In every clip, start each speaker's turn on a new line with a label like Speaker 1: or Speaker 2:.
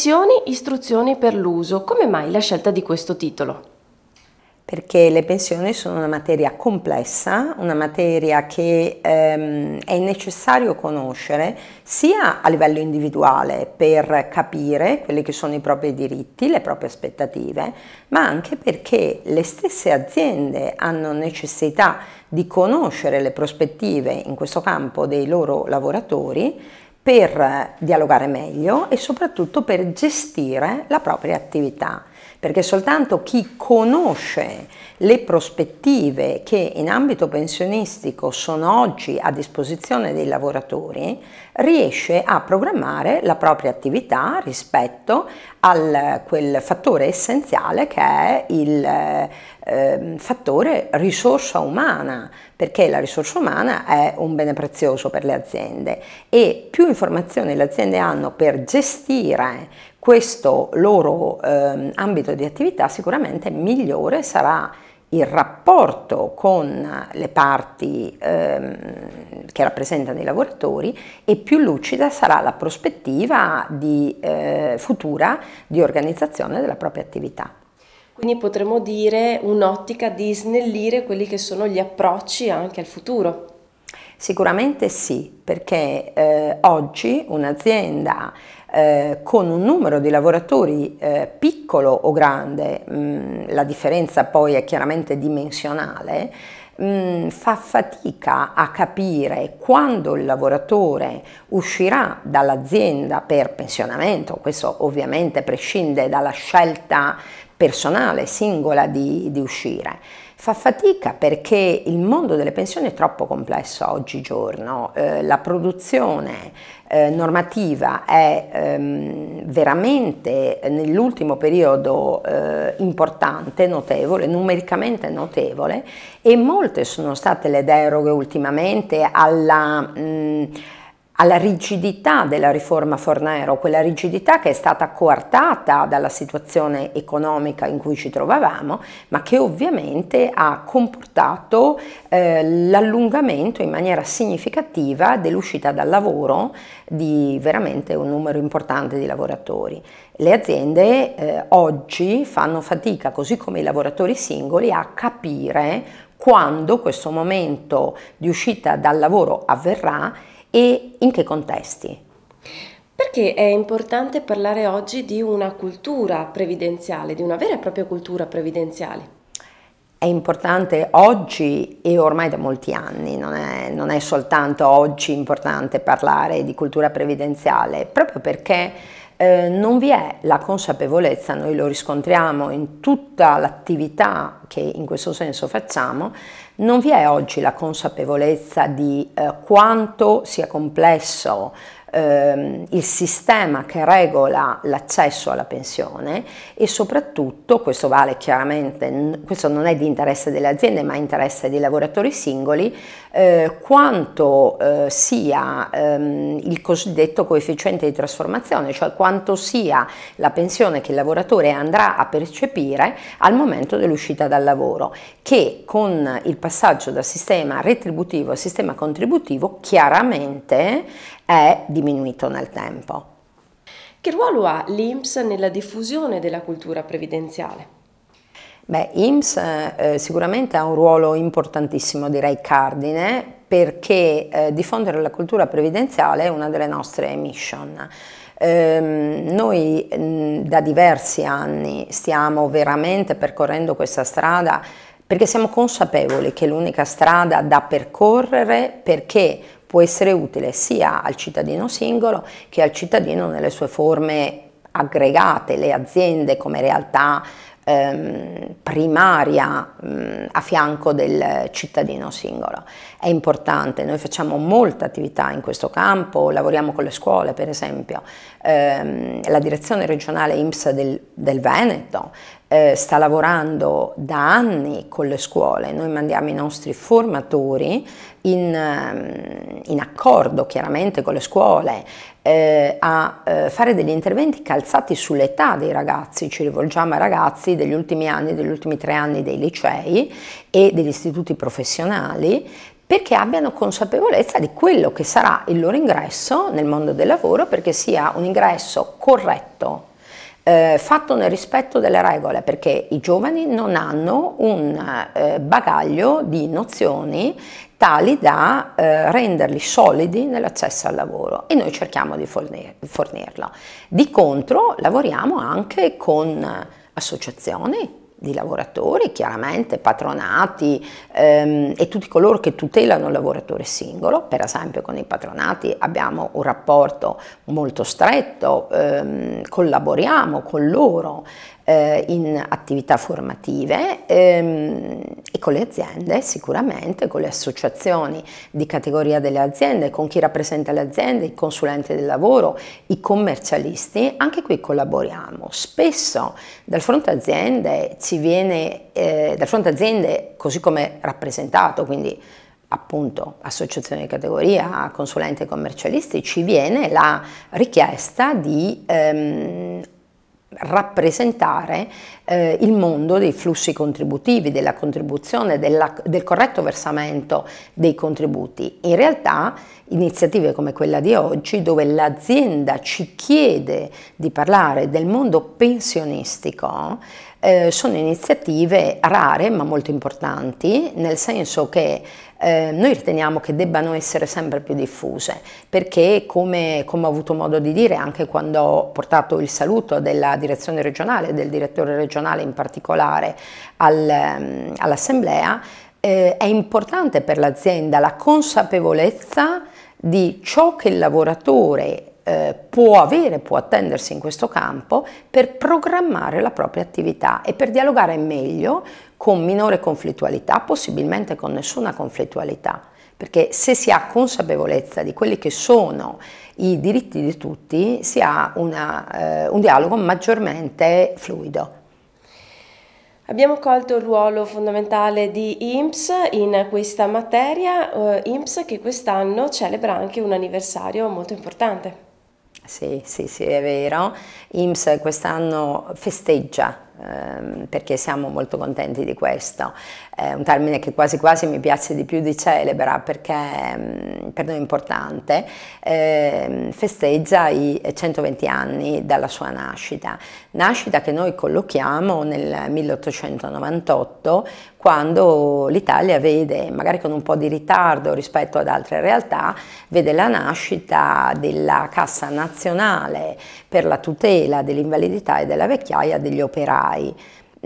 Speaker 1: Pensioni, istruzioni per l'uso. Come mai la scelta di questo titolo?
Speaker 2: Perché le pensioni sono una materia complessa, una materia che ehm, è necessario conoscere sia a livello individuale per capire quelli che sono i propri diritti, le proprie aspettative, ma anche perché le stesse aziende hanno necessità di conoscere le prospettive in questo campo dei loro lavoratori per dialogare meglio e soprattutto per gestire la propria attività, perché soltanto chi conosce le prospettive che in ambito pensionistico sono oggi a disposizione dei lavoratori riesce a programmare la propria attività rispetto a quel fattore essenziale che è il eh, fattore risorsa umana, perché la risorsa umana è un bene prezioso per le aziende e più informazioni le aziende hanno per gestire questo loro eh, ambito di attività, sicuramente migliore sarà il rapporto con le parti ehm, che rappresentano i lavoratori e più lucida sarà la prospettiva di, eh, futura di organizzazione della propria attività.
Speaker 1: Quindi potremmo dire un'ottica di snellire quelli che sono gli approcci anche al futuro.
Speaker 2: Sicuramente sì, perché eh, oggi un'azienda eh, con un numero di lavoratori eh, piccolo o grande, mh, mm, la differenza poi è chiaramente dimensionale, mh, mm, fa fatica a capire quando il lavoratore uscirà dall'azienda per pensionamento, questo ovviamente prescinde dalla scelta personale, singola di, di uscire. Fa fatica perché il mondo delle pensioni è troppo complesso oggigiorno, eh, la produzione eh, normativa è ehm, veramente nell'ultimo periodo eh, importante, notevole, numericamente notevole e molte sono state le deroghe ultimamente alla... Mh, mm, alla rigidità della riforma Fornero, quella rigidità che è stata coartata dalla situazione economica in cui ci trovavamo, ma che ovviamente ha comportato eh, l'allungamento in maniera significativa dell'uscita dal lavoro di veramente un numero importante di lavoratori. Le aziende eh, oggi fanno fatica, così come i lavoratori singoli, a capire quando questo momento di uscita dal lavoro avverrà e in che contesti.
Speaker 1: Perché è importante parlare oggi di una cultura previdenziale, di una vera e propria cultura previdenziale?
Speaker 2: È importante oggi e ormai da molti anni, non è, non è soltanto oggi importante parlare di cultura previdenziale, proprio perché eh, non vi è la consapevolezza, noi lo riscontriamo in tutta l'attività che in questo senso facciamo, non vi è oggi la consapevolezza di eh, quanto sia complesso ehm, il sistema che regola l'accesso alla pensione e soprattutto, questo vale chiaramente, questo non è di interesse delle aziende ma interesse dei lavoratori singoli, eh, quanto eh, sia ehm, il cosiddetto coefficiente di trasformazione, cioè quanto sia la pensione che il lavoratore andrà a percepire al momento dell'uscita dal lavoro, che con il passaggio dal sistema retributivo al sistema contributivo chiaramente è diminuito nel tempo.
Speaker 1: Che ruolo ha l'IMSS nella diffusione della cultura previdenziale?
Speaker 2: Beh, IMSS eh, sicuramente ha un ruolo importantissimo, direi cardine, perché eh, diffondere la cultura previdenziale è una delle nostre mission. Eh, noi mh, da diversi anni stiamo veramente percorrendo questa strada perché siamo consapevoli che è l'unica strada da percorrere perché può essere utile sia al cittadino singolo che al cittadino nelle sue forme aggregate, le aziende come realtà ehm, primaria mh, mm, a fianco del cittadino singolo. È importante, noi facciamo molta attività in questo campo, lavoriamo con le scuole per esempio, ehm, la direzione regionale IMSS del, del Veneto eh, sta lavorando da anni con le scuole, noi mandiamo i nostri formatori in, ehm, in accordo chiaramente con le scuole eh, a eh, fare degli interventi calzati sull'età dei ragazzi, ci rivolgiamo ai ragazzi degli ultimi anni, degli ultimi tre anni dei licei e degli istituti professionali perché abbiano consapevolezza di quello che sarà il loro ingresso nel mondo del lavoro, perché sia un ingresso corretto, eh, fatto nel rispetto delle regole, perché i giovani non hanno un eh, bagaglio di nozioni tali da eh, renderli solidi nell'accesso al lavoro e noi cerchiamo di fornir- fornirla. Di contro lavoriamo anche con associazioni, di lavoratori, chiaramente patronati ehm, e tutti coloro che tutelano il lavoratore singolo, per esempio con i patronati abbiamo un rapporto molto stretto, ehm, collaboriamo con loro, eh, in attività formative ehm, e con le aziende sicuramente, con le associazioni di categoria delle aziende, con chi rappresenta le aziende, i consulenti del lavoro, i commercialisti, anche qui collaboriamo. Spesso dal fronte aziende ci viene, eh, dal fronte aziende così come rappresentato, quindi appunto associazione di categoria, consulenti e commercialisti, ci viene la richiesta di ehm, rappresentare eh, il mondo dei flussi contributivi, della contribuzione, della, del corretto versamento dei contributi. In realtà iniziative come quella di oggi dove l'azienda ci chiede di parlare del mondo pensionistico eh, sono iniziative rare ma molto importanti, nel senso che eh, noi riteniamo che debbano essere sempre più diffuse, perché come, come, ho avuto modo di dire anche quando ho portato il saluto della direzione regionale, del direttore regionale in particolare al, ehm, all'assemblea, eh, è importante per l'azienda la consapevolezza di ciò che il lavoratore eh, può avere, può attendersi in questo campo per programmare la propria attività e per dialogare meglio con minore conflittualità, possibilmente con nessuna conflittualità perché se si ha consapevolezza di quelli che sono i diritti di tutti, si ha una, eh, un dialogo maggiormente fluido.
Speaker 1: Abbiamo colto il ruolo fondamentale di IMSS in questa materia, eh, IMSS che quest'anno celebra anche un anniversario molto importante.
Speaker 2: Sì, sì, sì, è vero. IMSS quest'anno festeggia ehm, perché siamo molto contenti di questo. È un termine che quasi quasi mi piace di più di celebra perché ehm, per noi è importante, ehm, festeggia i 120 anni dalla sua nascita, nascita che noi collochiamo nel 1898 quando l'Italia vede, magari con un po' di ritardo rispetto ad altre realtà, vede la nascita della Cassa Nazionale per la tutela dell'invalidità e della vecchiaia degli operai RAI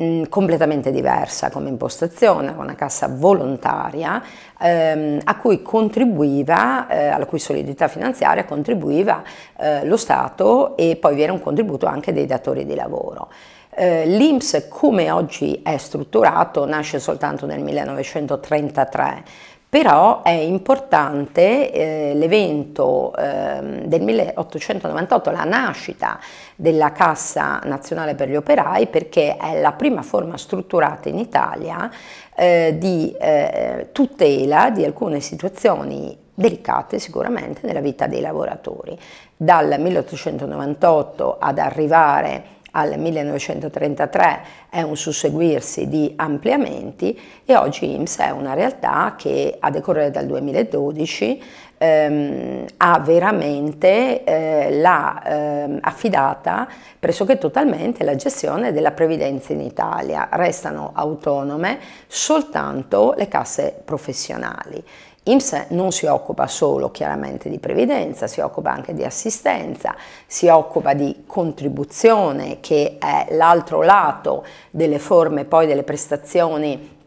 Speaker 2: mm, completamente diversa come impostazione, una cassa volontaria ehm, a cui contribuiva, eh, alla cui solidità finanziaria contribuiva eh, lo Stato e poi vi era un contributo anche dei datori di lavoro. Eh, L'INPS come oggi è strutturato nasce soltanto nel 1933 però è importante eh, l'evento eh, del 1898, la nascita della Cassa Nazionale per gli Operai, perché è la prima forma strutturata in Italia eh, di eh, tutela di alcune situazioni delicate sicuramente nella vita dei lavoratori. Dal 1898 ad arrivare al 1933 è un susseguirsi di ampliamenti e oggi IMSS è una realtà che a decorrere dal 2012 ehm, ha veramente eh, la, eh, affidata pressoché totalmente la gestione della previdenza in Italia. Restano autonome soltanto le casse professionali. IMS non si occupa solo chiaramente di previdenza, si occupa anche di assistenza, si occupa di contribuzione che è l'altro lato delle forme poi delle prestazioni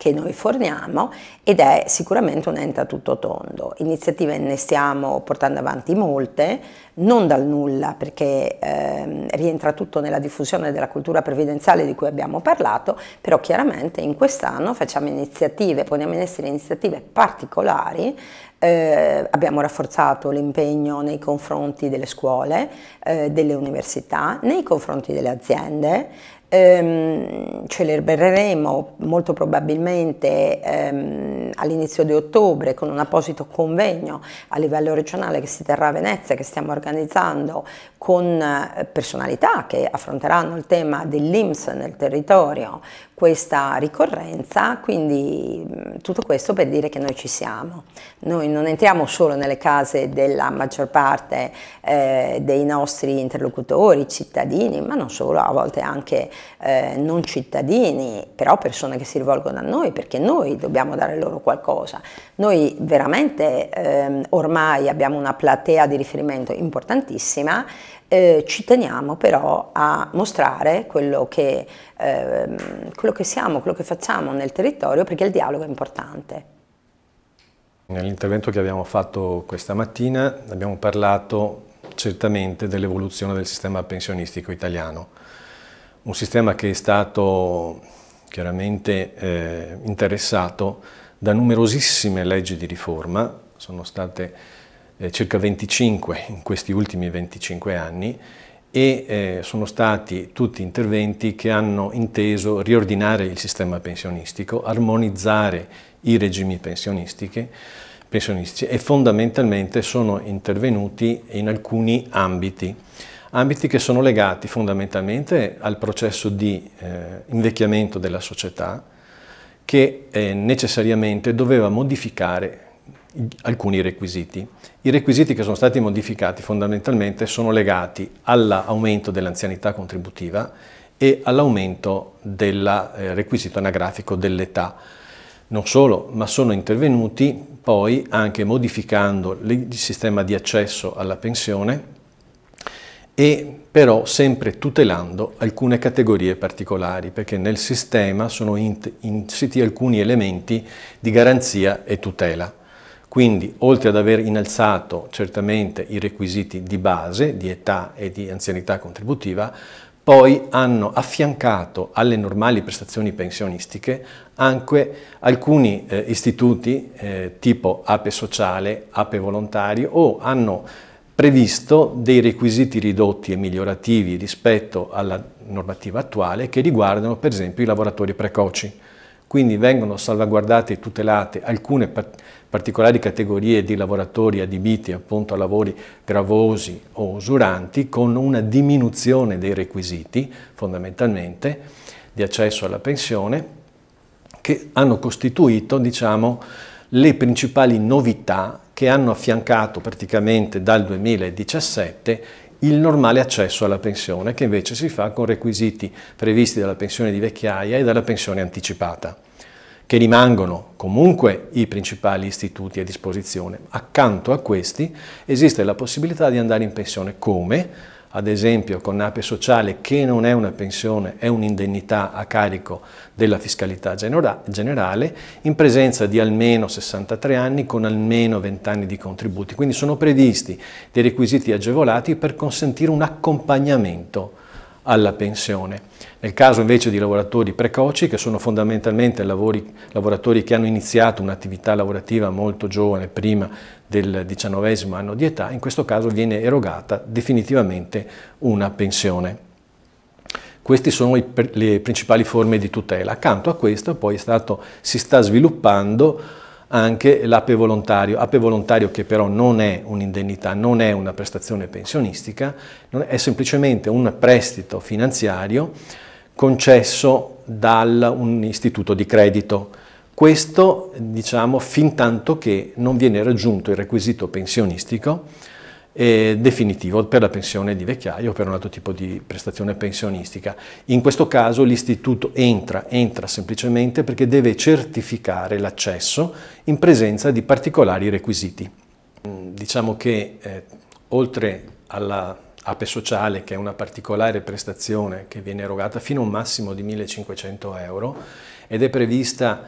Speaker 2: che noi forniamo ed è sicuramente un ente a tutto tondo. Iniziative ne stiamo portando avanti molte, non dal nulla perché ehm, rientra tutto nella diffusione della cultura previdenziale di cui abbiamo parlato, però chiaramente in quest'anno facciamo iniziative, poniamo in essere iniziative particolari eh, abbiamo rafforzato l'impegno nei confronti delle scuole, eh, delle università, nei confronti delle aziende, Ehm, celebreremo molto probabilmente ehm, all'inizio di ottobre con un apposito convegno a livello regionale che si terrà a Venezia, che stiamo organizzando con eh, personalità che affronteranno il tema dell'IMS nel territorio, questa ricorrenza, quindi mm, tutto questo per dire che noi ci siamo. Noi non entriamo solo nelle case della maggior parte eh, dei nostri interlocutori, cittadini, ma non solo, a volte anche eh, non cittadini, però persone che si rivolgono a noi perché noi dobbiamo dare loro qualcosa. Noi veramente ehm, ormai abbiamo una platea di riferimento importantissima, eh, ci teniamo però a mostrare quello che, ehm, quello che siamo, quello che facciamo nel territorio perché il dialogo è importante.
Speaker 3: Nell'intervento che abbiamo fatto questa mattina abbiamo parlato certamente dell'evoluzione del sistema pensionistico italiano un sistema che è stato chiaramente eh, interessato da numerosissime leggi di riforma, sono state eh, circa 25 in questi ultimi 25 anni e eh, sono stati tutti interventi che hanno inteso riordinare il sistema pensionistico, armonizzare i regimi pensionistici e fondamentalmente sono intervenuti in alcuni ambiti ambiti che sono legati fondamentalmente al processo di eh, invecchiamento della società che eh, necessariamente doveva modificare alcuni requisiti. I requisiti che sono stati modificati fondamentalmente sono legati all'aumento dell'anzianità contributiva e all'aumento del eh, requisito anagrafico dell'età. Non solo, ma sono intervenuti poi anche modificando il sistema di accesso alla pensione e però sempre tutelando alcune categorie particolari, perché nel sistema sono insiti alcuni elementi di garanzia e tutela. Quindi, oltre ad aver innalzato certamente i requisiti di base, di età e di anzianità contributiva, poi hanno affiancato alle normali prestazioni pensionistiche anche alcuni eh, istituti eh, tipo APE sociale, APE volontario o hanno previsto dei requisiti ridotti e migliorativi rispetto alla normativa attuale che riguardano per esempio i lavoratori precoci. Quindi vengono salvaguardate e tutelate alcune particolari categorie di lavoratori adibiti appunto a lavori gravosi o usuranti con una diminuzione dei requisiti fondamentalmente di accesso alla pensione che hanno costituito diciamo le principali novità che hanno affiancato praticamente dal 2017 il normale accesso alla pensione, che invece si fa con requisiti previsti dalla pensione di vecchiaia e dalla pensione anticipata, che rimangono comunque i principali istituti a disposizione. Accanto a questi esiste la possibilità di andare in pensione come? ad esempio con NAPE sociale, che non è una pensione, è un'indennità a carico della fiscalità generale, in presenza di almeno 63 anni con almeno 20 anni di contributi. Quindi sono previsti dei requisiti agevolati per consentire un accompagnamento alla pensione. Nel caso invece di lavoratori precoci, che sono fondamentalmente lavori, lavoratori che hanno iniziato un'attività lavorativa molto giovane, prima del diciannovesimo anno di età, in questo caso viene erogata definitivamente una pensione. Queste sono le principali forme di tutela. Accanto a questo poi stato, si sta sviluppando anche l'APE volontario, APE volontario che però non è un'indennità, non è una prestazione pensionistica, è semplicemente un prestito finanziario concesso da un istituto di credito. Questo diciamo fin tanto che non viene raggiunto il requisito pensionistico definitivo per la pensione di vecchiaio o per un altro tipo di prestazione pensionistica. In questo caso l'istituto entra, entra semplicemente perché deve certificare l'accesso in presenza di particolari requisiti. Mm, diciamo che eh, oltre alla APE sociale, che è una particolare prestazione che viene erogata fino a un massimo di 1.500 euro ed è prevista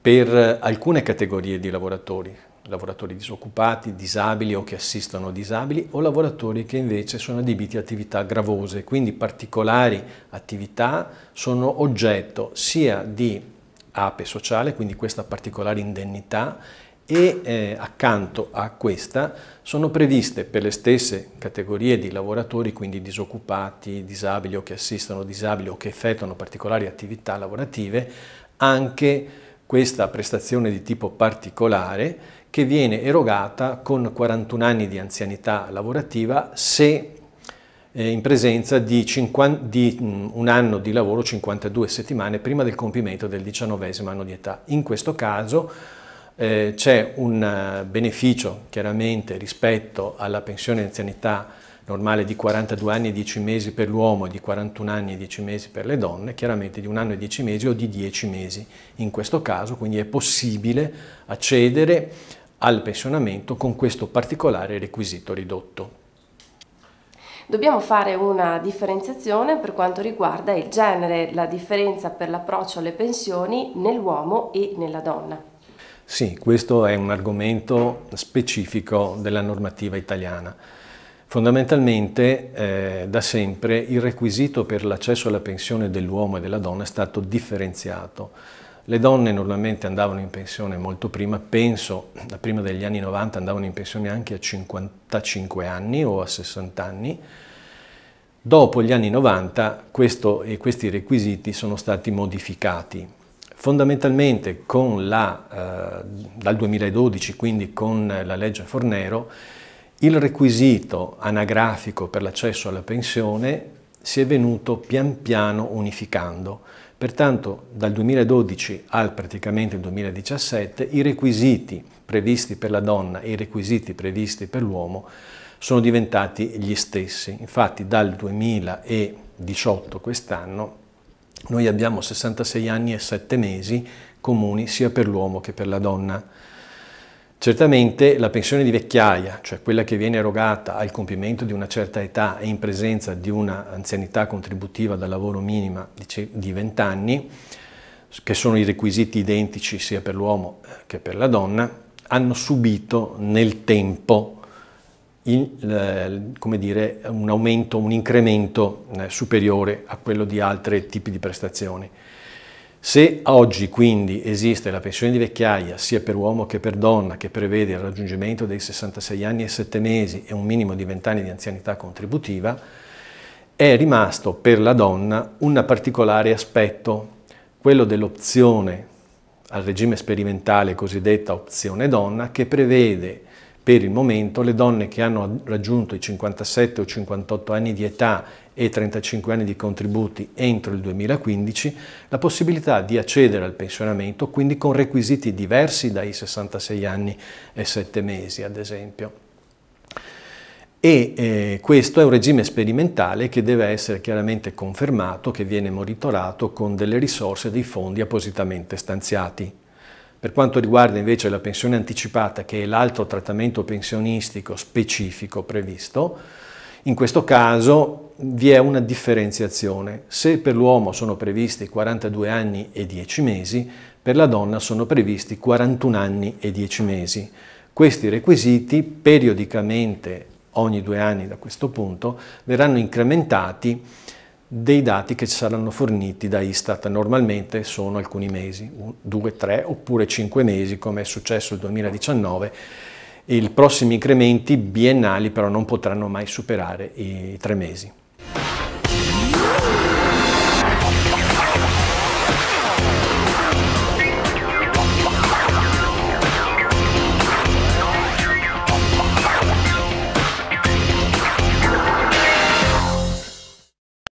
Speaker 3: per alcune categorie di lavoratori, lavoratori disoccupati, disabili o che assistono disabili o lavoratori che invece sono adibiti a attività gravose, quindi particolari attività sono oggetto sia di APE sociale, quindi questa particolare indennità e eh, accanto a questa sono previste per le stesse categorie di lavoratori, quindi disoccupati, disabili o che assistono disabili o che effettuano particolari attività lavorative, anche questa prestazione di tipo particolare che viene erogata con 41 anni di anzianità lavorativa se eh, in presenza di, 50, di, mm, un anno di lavoro 52 settimane prima del compimento del diciannovesimo anno di età. In questo caso eh, c'è un eh, beneficio chiaramente rispetto alla pensione di anzianità normale di 42 anni e 10 mesi per l'uomo e di 41 anni e 10 mesi per le donne, chiaramente di un anno e 10 mesi o di 10 mesi in questo caso, quindi è possibile accedere al pensionamento con questo particolare requisito ridotto.
Speaker 1: Dobbiamo fare una differenziazione per quanto riguarda il genere, la differenza per l'approccio alle pensioni nell'uomo e nella donna.
Speaker 3: Sì, questo è un argomento specifico della normativa italiana. Fondamentalmente eh, da sempre il requisito per l'accesso alla pensione dell'uomo e della donna è stato differenziato le donne normalmente andavano in pensione molto prima, penso da prima degli anni 90 andavano in pensione anche a 55 anni o a 60 anni. Dopo gli anni 90 questo, questi requisiti sono stati modificati. Fondamentalmente la, eh, dal 2012, quindi con la legge Fornero, il requisito anagrafico per l'accesso alla pensione si è venuto pian piano unificando. Pertanto dal 2012 al praticamente il 2017 i requisiti previsti per la donna e i requisiti previsti per l'uomo sono diventati gli stessi. Infatti dal 2018 quest'anno noi abbiamo 66 anni e 7 mesi comuni sia per l'uomo che per la donna. Certamente la pensione di vecchiaia, cioè quella che viene erogata al compimento di una certa età e in presenza di una anzianità contributiva da lavoro minima di 20 anni, che sono i requisiti identici sia per l'uomo eh, che per la donna, hanno subito nel tempo il, eh, dire, un aumento, un incremento eh, superiore a quello di altri tipi di prestazioni. Se oggi quindi esiste la pensione di vecchiaia sia per uomo che per donna che prevede il raggiungimento dei 66 anni e 7 mesi e un minimo di 20 anni di anzianità contributiva, è rimasto per la donna un particolare aspetto, quello dell'opzione al regime sperimentale cosiddetta opzione donna che prevede per il momento le donne che hanno raggiunto i 57 o 58 anni di età e 35 anni di contributi entro il 2015, la possibilità di accedere al pensionamento, quindi con requisiti diversi dai 66 anni e 7 mesi, ad esempio e eh, questo è un regime sperimentale che deve essere chiaramente confermato, che viene monitorato con delle risorse e dei fondi appositamente stanziati. Per quanto riguarda invece la pensione anticipata, che è l'altro trattamento pensionistico specifico previsto, in questo caso vi è una differenziazione. Se per l'uomo sono previsti 42 anni e 10 mesi, per la donna sono previsti 41 anni e 10 mesi. Questi requisiti periodicamente, ogni due anni da questo punto, verranno incrementati dei dati che ci saranno forniti da Istat. Normalmente sono alcuni mesi, 2, 3 oppure 5 mesi, come è successo nel 2019 i prossimi incrementi biennali però non potranno mai superare i tre mesi.